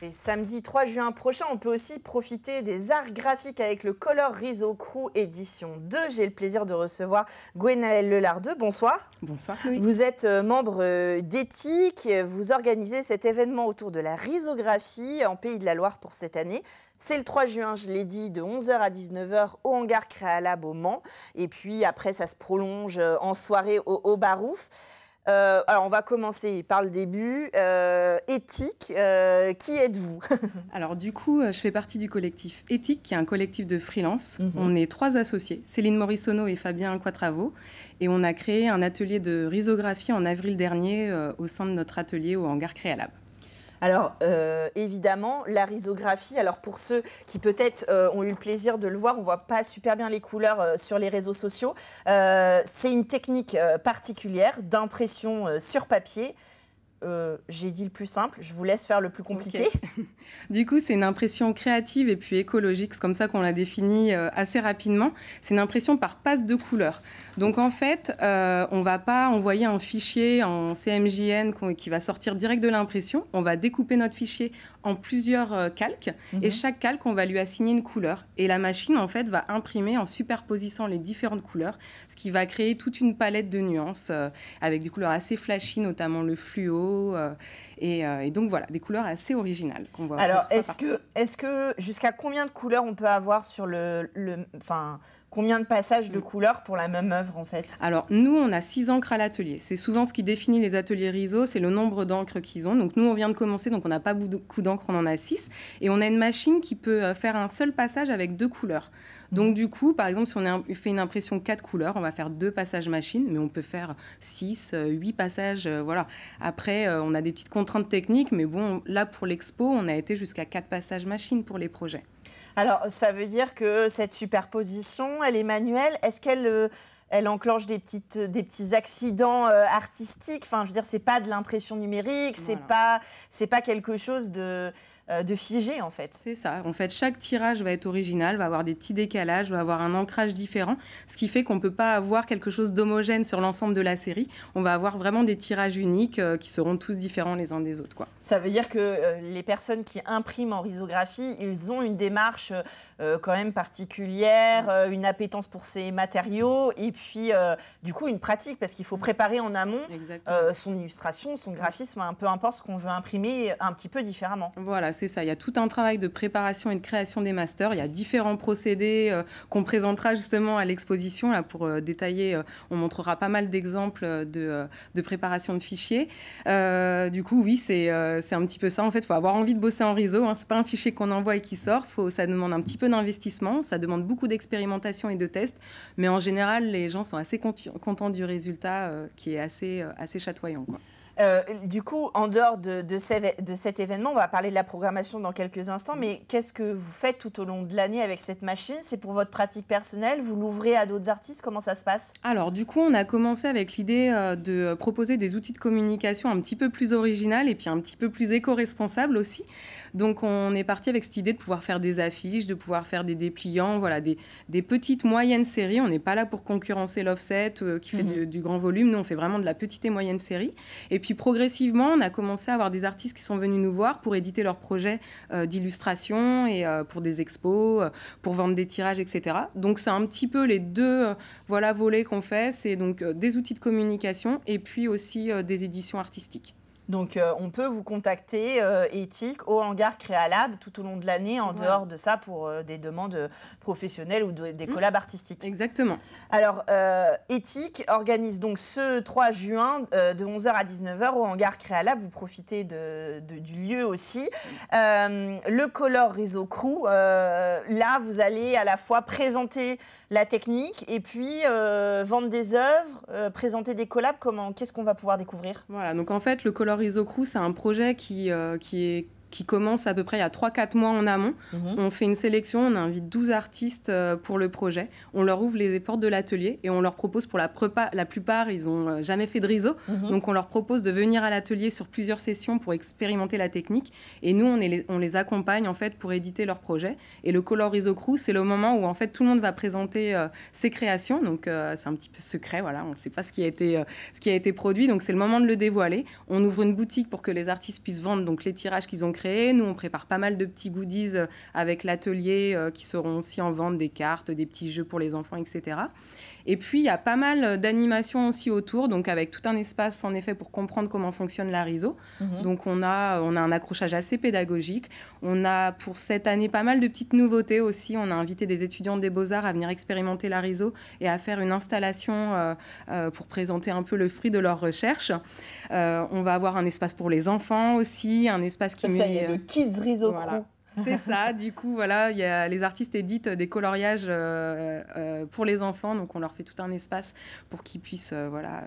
Et Samedi 3 juin prochain, on peut aussi profiter des arts graphiques avec le Color Riso Crew édition 2. J'ai le plaisir de recevoir Gwenaëlle Lelardeux. Bonsoir. Bonsoir. Vous êtes euh, membre euh, d'éthique. Vous organisez cet événement autour de la risographie en Pays de la Loire pour cette année. C'est le 3 juin, je l'ai dit, de 11h à 19h au hangar Créalab au Mans. Et puis après, ça se prolonge euh, en soirée au barouf euh, alors, on va commencer par le début. Euh, éthique, euh, qui êtes-vous Alors, du coup, je fais partie du collectif Éthique, qui est un collectif de freelance. Mhm. On est trois associés, Céline Morissonneau et Fabien Quatravo. Et on a créé un atelier de risographie en avril dernier au sein de notre atelier au hangar Créalab. Alors, euh, évidemment, la rhizographie, alors pour ceux qui peut-être euh, ont eu le plaisir de le voir, on voit pas super bien les couleurs euh, sur les réseaux sociaux, c'est une technique particulière d'impression sur papier euh, j'ai dit le plus simple, je vous laisse faire le plus compliqué. du coup, c'est une impression créative et puis écologique, c'est comme ça qu'on l'a définie euh, assez rapidement. C'est une impression par passe de couleur. Donc en fait, euh, on ne va pas envoyer un fichier en CMJN qui va sortir direct de l'impression, on va découper notre fichier en plusieurs euh, calques. Et mhm. chaque calque, on va lui assigner une couleur. Et la machine, en fait, va imprimer en superposissant les différentes couleurs, ce qui va créer toute une palette de nuances euh, avec des couleurs assez flashy, notamment le fluo. Euh, et, donc voilà, des couleurs assez originales qu'on voit. Alors, est-ce que, jusqu'à combien de couleurs on peut avoir sur le, le combien de passages de mm. couleurs pour la même œuvre en fait Alors nous, on a six encres à l'atelier. C'est souvent ce qui définit les ateliers RISO, c'est le nombre d'encres qu'ils ont. Donc nous, on vient de commencer, donc on n'a pas beaucoup d'encre, on en a six. Et on a une machine qui peut euh, faire un seul passage avec deux couleurs. Donc du coup, par exemple, si on fait une impression quatre couleurs, on va faire deux passages machine, mais on peut faire six, euh, huit passages. Euh, voilà. Après, on a des petites contraintes techniques, mais bon, là pour l'expo, on a été jusqu'à quatre passages machine pour les projets. Alors, ça veut dire que cette superposition, elle est manuelle. Est-ce qu'elle euh, elle enclenche des, petites, euh, des petits accidents euh, artistiques Enfin, je veux dire, c'est pas de l'impression numérique, c'est pas, pas quelque chose de euh, de figer en fait. C'est ça. En fait, chaque tirage va être original, va avoir des petits décalages, va avoir un ancrage différent, ce qui fait qu'on ne peut pas avoir quelque chose d'homogène sur l'ensemble de la série. On va avoir vraiment des tirages uniques euh, qui seront tous différents les uns des autres. Quoi. Ça veut dire que euh, les personnes qui impriment en risographie, ils ont une démarche quand même particulière, une appétence pour ces matériaux et puis du coup une pratique parce qu'il faut préparer en amont son illustration, son graphisme, un peu importe ce qu'on veut imprimer un petit peu différemment. Voilà, c'est ça. Il y a tout un travail de préparation et de création des masters. Il y a différents procédés euh, qu'on présentera justement à l'exposition. Là, pour euh, détailler, euh, on montrera pas mal d'exemples de, préparation de fichiers. du coup, oui, c'est un petit peu ça. En fait, il faut avoir envie de bosser en réseau. Hein. Ce n'est pas un fichier qu'on envoie et qui sort. ça demande un petit peu d'investissement. Ça demande beaucoup d'expérimentation et de tests. Mais en général, les gens sont assez contents du résultat qui est assez, chatoyant. Euh, du coup, en dehors de, cet événement, on va parler de la programmation dans quelques instants, mais qu'est-ce que vous faites tout au long de l'année avec cette machine C'est pour votre pratique personnelle Vous l'ouvrez à d'autres artistes Comment ça se passe Alors, du coup, on a commencé avec l'idée euh, de proposer des outils de communication un petit peu plus original et puis un petit peu plus éco-responsables aussi. Donc on est parti avec cette idée de pouvoir faire des affiches, de pouvoir faire des dépliants, voilà, des, petites moyennes séries. On n'est pas là pour concurrencer l'offset euh, qui fait mhm. du, grand volume. Nous, on fait vraiment de la petite et moyenne série. Et puis progressivement, on a commencé à avoir des artistes qui sont venus nous voir pour éditer leurs projets euh, d'illustration et euh, pour des expos, pour vendre des tirages, etc. Donc c'est un petit peu les deux voilà, volets qu'on fait. C'est donc des outils de communication et puis aussi des éditions artistiques. Donc euh, on peut vous contacter éthique euh, au hangar Créalab tout au long de l'année en dehors de ça pour euh, des demandes professionnelles ou des mm. collabs artistiques. Exactement. Alors éthique organise donc ce 3 juin de 11h à 19h au hangar Créalab. Vous profitez du lieu aussi. le Color Réseau Crew, là vous allez à la fois présenter la technique et puis vendre des œuvres, présenter des collabs. Comment, qu'est-ce qu'on va pouvoir découvrir Voilà, donc en fait le Color Réseau c'est un projet qui, euh, qui est qui commence à peu près à 3-4 mois en amont. Mhm. On fait une sélection, on invite 12 artistes euh, pour le projet, on leur ouvre les portes de l'atelier et on leur propose pour la, prépa, la plupart, ils n'ont euh, jamais fait de réseau, mhm. donc on leur propose de venir à l'atelier sur plusieurs sessions pour expérimenter la technique et nous, on, est, on les accompagne en fait pour éditer leur projet. Et le Color Riso Crew, c'est le moment où en fait tout le monde va présenter euh, ses créations, donc c'est un petit peu secret, voilà, on ne sait pas ce qui, a été, ce qui a été produit, donc c'est le moment de le dévoiler. On ouvre une boutique pour que les artistes puissent vendre donc, les tirages qu'ils ont nous, on prépare pas mal de petits goodies euh, avec l'atelier euh, qui seront aussi en vente des cartes, des petits jeux pour les enfants, etc. Et puis, il y a pas mal euh, d'animations aussi autour, donc avec tout un espace en effet pour comprendre comment fonctionne la RISO. Mhm. Donc, on a, on a un accrochage assez pédagogique. On a pour cette année pas mal de petites nouveautés aussi. On a invité des étudiants des Beaux-Arts à venir expérimenter la RISO et à faire une installation pour présenter un peu le fruit de leurs recherches. on va avoir un espace pour les enfants aussi, un espace qui le euh, kids C'est ça, du coup, voilà, y a, les artistes éditent des coloriages euh, euh, pour les enfants, donc on leur fait tout un espace pour qu'ils puissent voilà,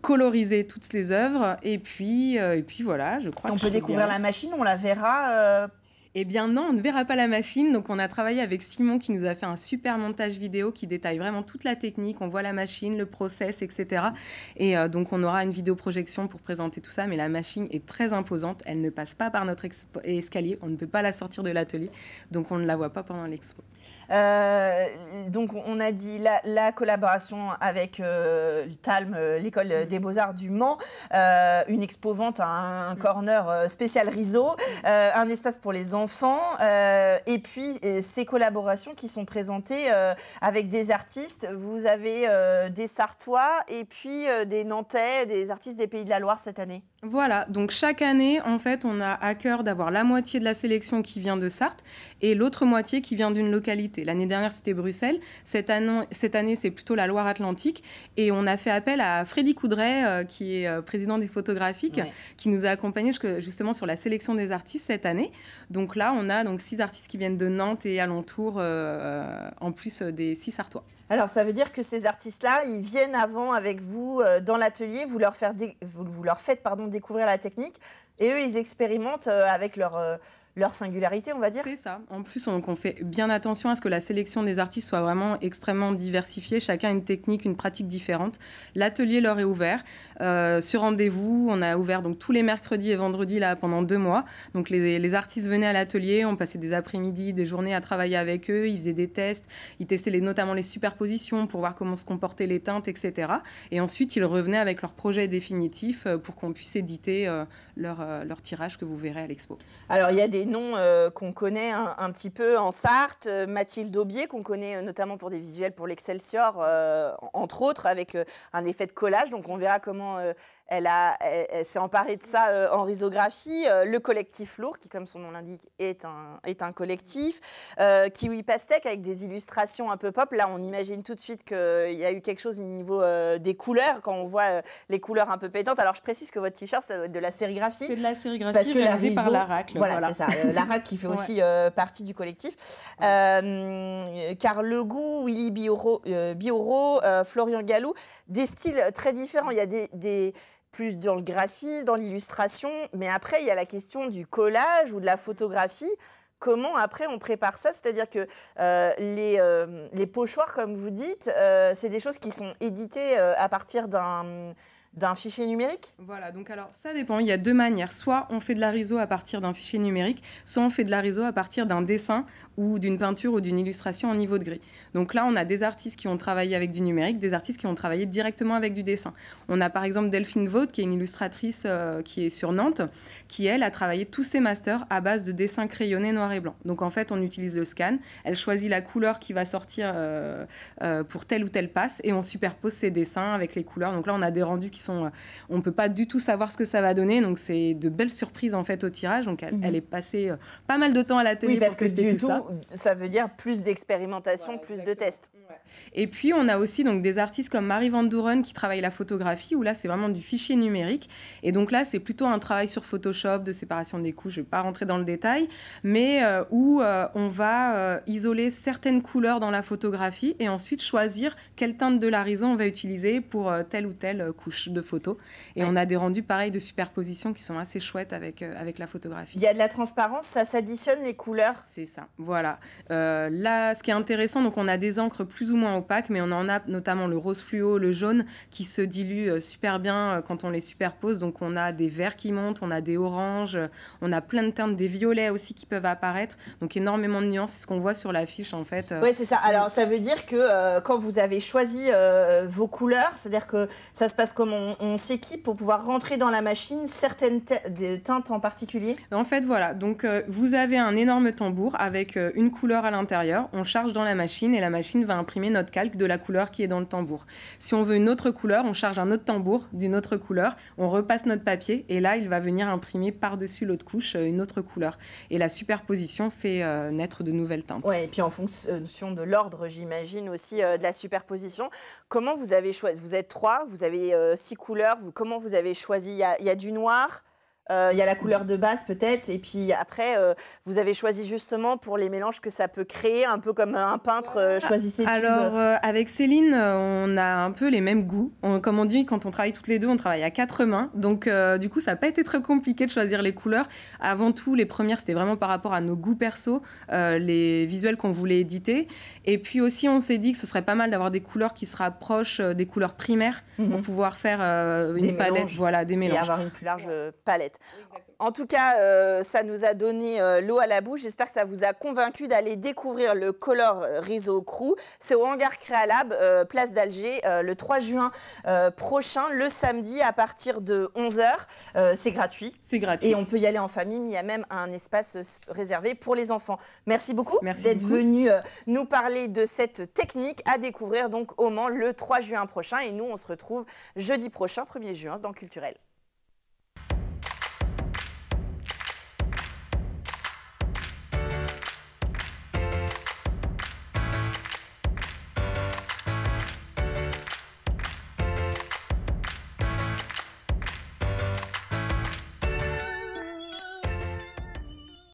coloriser toutes les œuvres. Et puis, et puis voilà, je crois on peut découvrir la machine, on la verra eh bien non, on ne verra pas la machine. Donc on a travaillé avec Simon qui nous a fait un super montage vidéo qui détaille vraiment toute la technique. On voit la machine, le process, etc. Et euh, donc on aura une vidéo projection pour présenter tout ça. Mais la machine est très imposante. Elle ne passe pas par notre escalier. On ne peut pas la sortir de l'atelier. Donc on ne la voit pas pendant l'expo. Euh, donc on a dit la, collaboration avec euh, euh, l'école mm. des beaux-arts du Mans, une expo vente, un, mm. corner spécial réseau, un espace pour les enfants, et puis ces collaborations qui sont présentées avec des artistes. Vous avez des Sartois et puis des Nantais, des artistes des Pays de la Loire cette année. Voilà, donc chaque année, en fait, on a à cœur d'avoir la moitié de la sélection qui vient de Sarthe et l'autre moitié qui vient d'une localité. L'année dernière, c'était Bruxelles. Cette année, c'est plutôt la Loire-Atlantique. Et on a fait appel à Freddy Coudray, euh, qui est euh, président des photographiques, qui nous a accompagnés justement sur la sélection des artistes cette année. Donc là, on a donc six artistes qui viennent de Nantes et alentour, euh, en plus des six Artois. Alors, ça veut dire que ces artistes-là, ils viennent avant avec vous euh, dans l'atelier, vous, leur vous, leur faites pardon, découvrir la technique, et eux, ils expérimentent euh, avec leur... Euh, leur singularité, on va dire. C'est ça. En plus, on, fait bien attention à ce que la sélection des artistes soit vraiment extrêmement diversifiée. Chacun une technique, une pratique différente. L'atelier leur est ouvert. Euh, sur rendez-vous, on a ouvert donc tous les mercredis et vendredis là pendant deux mois. Donc les, les artistes venaient à l'atelier, on passait des après-midi, des journées à travailler avec eux. Ils faisaient des tests, ils testaient les, notamment les super position pour voir comment se comportaient les teintes, etc. Et ensuite, ils revenaient avec leur projet définitif euh, pour qu'on puisse éditer euh, leur, euh, leur, tirage que vous verrez à l'expo. Alors, il y a des noms qu'on connaît un, petit peu en Sarthe. Mathilde Aubier, qu'on connaît notamment pour des visuels pour l'Excelsior, entre autres, avec un effet de collage. Donc, on verra comment elle, s'est emparée de ça euh, en risographie. Euh, le collectif Lourd, qui, comme son nom l'indique, est un, est un collectif. Kiwi euh, Pastèque, avec des illustrations un peu pop. Là, on imagine tout de suite qu'il y a eu quelque chose au niveau des couleurs, quand on voit les couleurs un peu pétantes. Alors, je précise que votre t-shirt, ça doit être de la sérigraphie. C'est de la sérigraphie parce que réalisée par l'ARAC. Voilà, c'est ça. L'ARAC qui fait aussi partie du collectif. Car Le Goût, Willy Bioro, Bioro Florian Gallou, des styles très différents. Il y a des plus dans le graphisme, dans l'illustration. Mais après, il y a la question du collage ou de la photographie comment après on prépare ça C'est-à-dire que euh, les, euh, les pochoirs, comme vous dites, euh, c'est des choses qui sont éditées à partir d'un d'un fichier numérique Voilà, donc alors ça dépend. Il y a deux manières. Soit on fait de la réseau à partir d'un fichier numérique, soit on fait de la réseau à partir d'un dessin ou d'une peinture ou d'une illustration en niveau de gris. Donc là, on a des artistes qui ont travaillé avec du numérique, des artistes qui ont travaillé directement avec du dessin. On a par exemple Delphine Vaude, qui est une illustratrice euh, qui est sur Nantes, qui elle a travaillé tous ses masters à base de dessins crayonnés noir et blanc. Donc en fait, on utilise le scan, elle choisit la couleur qui va sortir euh, euh, pour telle ou telle passe et on superpose ses dessins avec les couleurs. Donc là, on a des rendus qui on ne peut pas du tout savoir ce que ça va donner. Donc, c'est de belles surprises, en fait, au tirage. Donc, elle, mhm. est passée euh, pas mal de temps à l'atelier parce pour que tester tout, ça. Ça veut dire plus d'expérimentation, plus de tests. Et puis, on a aussi donc, des artistes comme Marie Van Duren qui travaille la photographie, où là, c'est vraiment du fichier numérique. Et donc là, c'est plutôt un travail sur Photoshop, de séparation des couches. Je ne vais pas rentrer dans le détail, mais euh, où euh, on va isoler certaines couleurs dans la photographie et ensuite choisir quelle teinte de raison on va utiliser pour telle ou telle couche de photos. Et on a des rendus pareils de superposition qui sont assez chouettes avec, euh, avec la photographie. Il y a de la transparence, ça s'additionne les couleurs. C'est ça, voilà. Euh, là, ce qui est intéressant, donc on a des encres plus ou moins opaques, mais on en a notamment le rose fluo, le jaune, qui se dilue euh, super bien quand on les superpose. Donc on a des verts qui montent, on a des oranges, on a plein de teintes, des violets aussi qui peuvent apparaître. Donc énormément de nuances, c'est ce qu'on voit sur l'affiche en fait. Oui, c'est ça. Alors ça veut dire que quand vous avez choisi vos couleurs, c'est-à-dire que ça se passe on on, s'équipe pour pouvoir rentrer dans la machine certaines teintes en particulier En fait, voilà. Donc, euh, vous avez un énorme tambour avec euh, une couleur à l'intérieur. On charge dans la machine et la machine va imprimer notre calque de la couleur qui est dans le tambour. Si on veut une autre couleur, on charge un autre tambour d'une autre couleur. On repasse notre papier et là, il va venir imprimer par-dessus l'autre couche euh, une autre couleur. Et la superposition fait naître de nouvelles teintes. Ouais, et puis en fonction de l'ordre, j'imagine aussi de la superposition. Comment vous avez choisi Vous êtes trois, vous avez six couleurs, vous, comment vous avez choisi il y, a, du noir, euh, il y a la mm. couleur de base peut-être, et puis après, euh, vous avez choisi justement pour les mélanges que ça peut créer, un peu comme un peintre euh, ah, choisissait Alors, avec Céline, on a un peu les mêmes goûts. comme on dit, quand on travaille toutes les deux, on travaille à quatre mains. Donc, du coup, ça n'a pas été très compliqué de choisir les couleurs. Avant tout, les premières, c'était vraiment par rapport à nos goûts perso, les visuels qu'on voulait éditer. Et puis aussi, on s'est dit que ce serait pas mal d'avoir des couleurs qui se rapprochent des couleurs primaires mhm. pour pouvoir faire une palette, voilà, des mélanges. Et avoir une plus large palette. En tout cas, euh, ça nous a donné euh, l'eau à la bouche. J'espère que ça vous a convaincu d'aller découvrir le Color Riso Crew. C'est au Hangar Créalab, euh, place d'Alger, le 3 juin prochain, le samedi, à partir de 11h. c'est gratuit. C'est gratuit. Et on peut y aller en famille. Il y a même un espace réservé pour les enfants. Merci beaucoup d'être venu nous parler de cette technique à découvrir donc au Mans le 3 juin prochain. Et nous, on se retrouve jeudi prochain, 1er juin, dans Culturel.